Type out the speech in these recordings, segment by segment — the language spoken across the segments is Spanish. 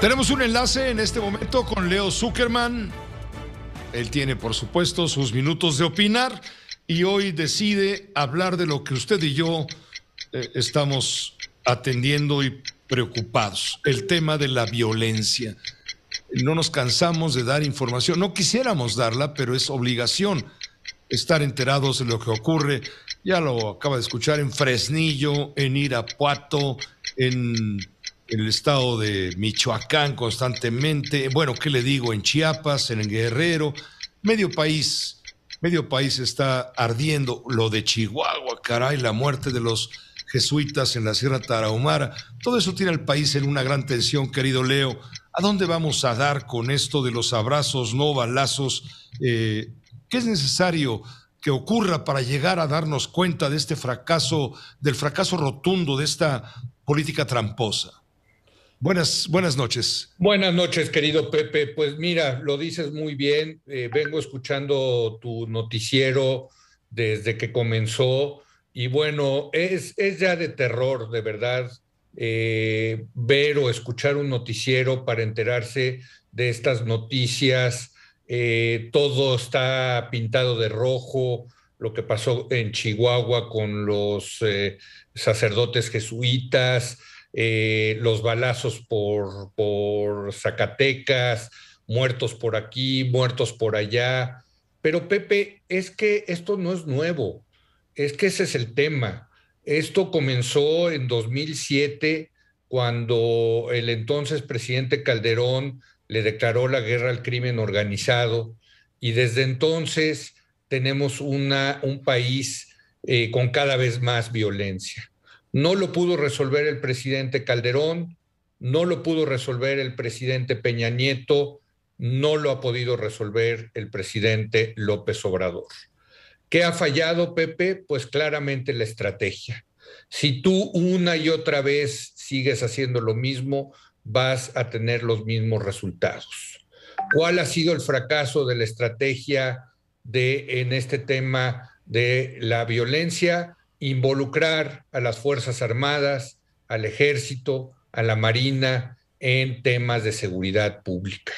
Tenemos un enlace en este momento con Leo Zuckerman. Él tiene, por supuesto, sus minutos de opinar y hoy decide hablar de lo que usted y yo eh, estamos atendiendo y preocupados, el tema de la violencia. No nos cansamos de dar información, no quisiéramos darla, pero es obligación estar enterados de lo que ocurre. Ya lo acaba de escuchar en Fresnillo, en Irapuato, en el estado de Michoacán constantemente, bueno, ¿qué le digo? En Chiapas, en el Guerrero, medio país, medio país está ardiendo. Lo de Chihuahua, caray, la muerte de los jesuitas en la Sierra Tarahumara, todo eso tiene al país en una gran tensión, querido Leo. ¿A dónde vamos a dar con esto de los abrazos, no balazos? Eh, ¿Qué es necesario? que ocurra para llegar a darnos cuenta de este fracaso, del fracaso rotundo de esta política tramposa? Buenas, buenas noches. Buenas noches, querido Pepe. Pues mira, lo dices muy bien. Eh, vengo escuchando tu noticiero desde que comenzó y bueno, es, es ya de terror, de verdad, eh, ver o escuchar un noticiero para enterarse de estas noticias. Eh, todo está pintado de rojo, lo que pasó en Chihuahua con los sacerdotes jesuitas eh, los balazos por, Zacatecas, muertos por aquí, muertos por allá. Pero Pepe, es que esto no es nuevo, es que ese es el tema. Esto comenzó en 2007 cuando el entonces presidente Calderón le declaró la guerra al crimen organizado y desde entonces tenemos un país eh, con cada vez más violencia. No lo pudo resolver el presidente Calderón, no lo pudo resolver el presidente Peña Nieto, no lo ha podido resolver el presidente López Obrador. ¿Qué ha fallado, Pepe? Pues claramente la estrategia. Si tú una y otra vez sigues haciendo lo mismo, vas a tener los mismos resultados. ¿Cuál ha sido el fracaso de la estrategia en este tema de la violencia? involucrar a las Fuerzas Armadas, al Ejército, a la Marina en temas de seguridad pública.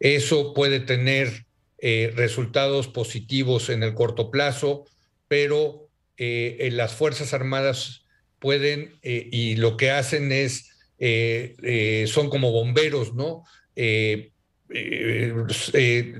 Eso puede tener eh, resultados positivos en el corto plazo, pero en eh, eh, las Fuerzas Armadas pueden y lo que hacen es, son como bomberos, ¿no? de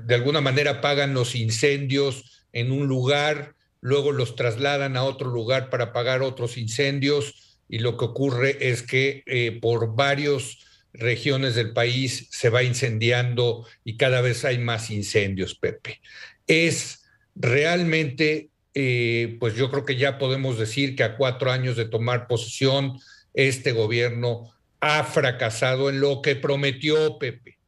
alguna manera pagan los incendios en un lugar, luego los trasladan a otro lugar para apagar otros incendios y lo que ocurre es que eh, por varias regiones del país se va incendiando y cada vez hay más incendios, Pepe. Es realmente, eh, pues yo creo que ya podemos decir que a cuatro años de tomar posesión, este gobierno ha fracasado en lo que prometió, Pepe,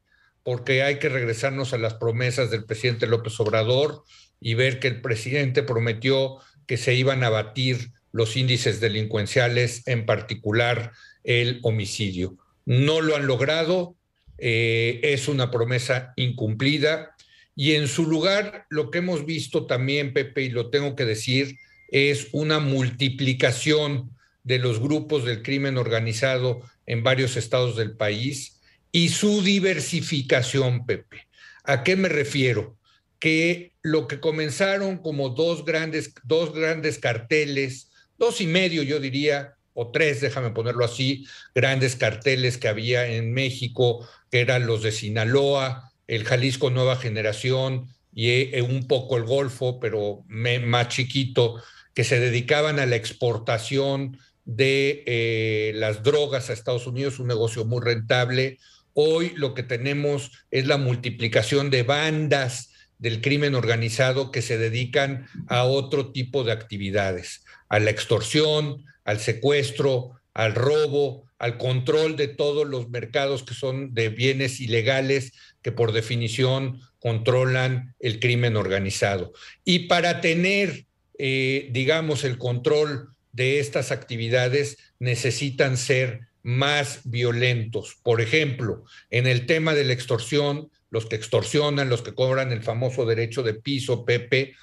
porque hay que regresarnos a las promesas del presidente López Obrador y ver que el presidente prometió que se iban a batir los índices delincuenciales, en particular el homicidio. No lo han logrado, eh, es una promesa incumplida y en su lugar lo que hemos visto también, Pepe, y lo tengo que decir, es una multiplicación de los grupos del crimen organizado en varios estados del país y su diversificación, Pepe. ¿A qué me refiero? que lo que comenzaron como dos grandes, dos grandes carteles, dos y medio yo diría, o tres, déjame ponerlo así, grandes carteles que había en México, que eran los de Sinaloa, el Jalisco Nueva Generación y eh, un poco el Golfo, pero más chiquito, que se dedicaban a la exportación de eh, las drogas a Estados Unidos, un negocio muy rentable. Hoy lo que tenemos es la multiplicación de bandas del crimen organizado que se dedican a otro tipo de actividades, a la extorsión, al secuestro, al robo, al control de todos los mercados que son de bienes ilegales que por definición controlan el crimen organizado. Y para tener, eh, digamos, el control de estas actividades necesitan ser más violentos. Por ejemplo, en el tema de la extorsión, los que extorsionan, los que cobran el famoso derecho de piso, Pepe,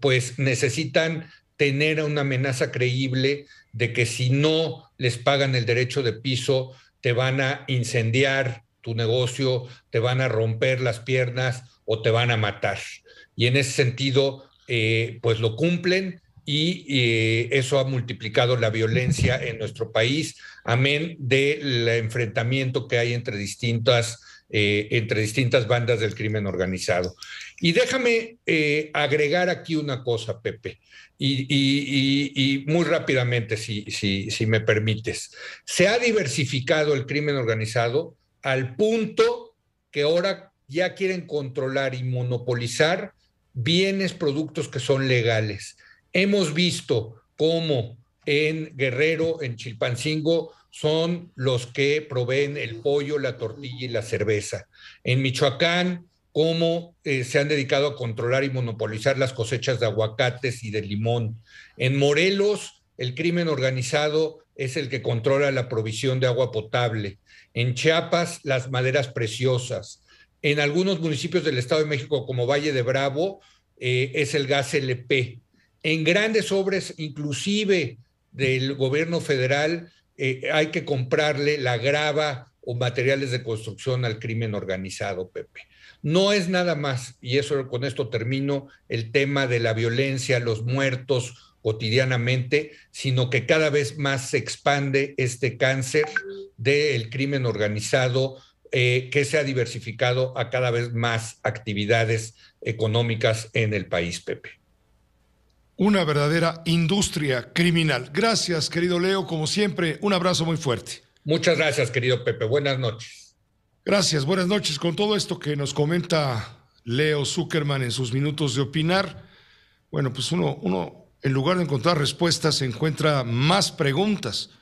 pues necesitan tener una amenaza creíble de que si no les pagan el derecho de piso, te van a incendiar tu negocio, te van a romper las piernas o te van a matar. Y en ese sentido, eh, pues lo cumplen y eh, eso ha multiplicado la violencia en nuestro país, amén del enfrentamiento que hay entre distintas, eh, entre distintas bandas del crimen organizado. Y déjame eh, agregar aquí una cosa, Pepe, y, muy rápidamente, si me permites. Se ha diversificado el crimen organizado al punto que ahora ya quieren controlar y monopolizar bienes, productos que son legales. Hemos visto cómo en Guerrero, en Chilpancingo, son los que proveen el pollo, la tortilla y la cerveza. En Michoacán, cómo eh, se han dedicado a controlar y monopolizar las cosechas de aguacates y de limón. En Morelos, el crimen organizado es el que controla la provisión de agua potable. En Chiapas, las maderas preciosas. En algunos municipios del Estado de México, como Valle de Bravo, eh, es el gas LP. En grandes obras, inclusive del gobierno federal, eh, hay que comprarle la grava o materiales de construcción al crimen organizado, Pepe. No es nada más, y eso con esto termino, el tema de la violencia, los muertos cotidianamente, sino que cada vez más se expande este cáncer del crimen organizado eh, que se ha diversificado a cada vez más actividades económicas en el país, Pepe una verdadera industria criminal. Gracias, querido Leo, como siempre, un abrazo muy fuerte. Muchas gracias, querido Pepe. Buenas noches. Gracias, buenas noches. Con todo esto que nos comenta Leo Zuckerman en sus minutos de opinar, bueno, pues uno, uno en lugar de encontrar respuestas, encuentra más preguntas.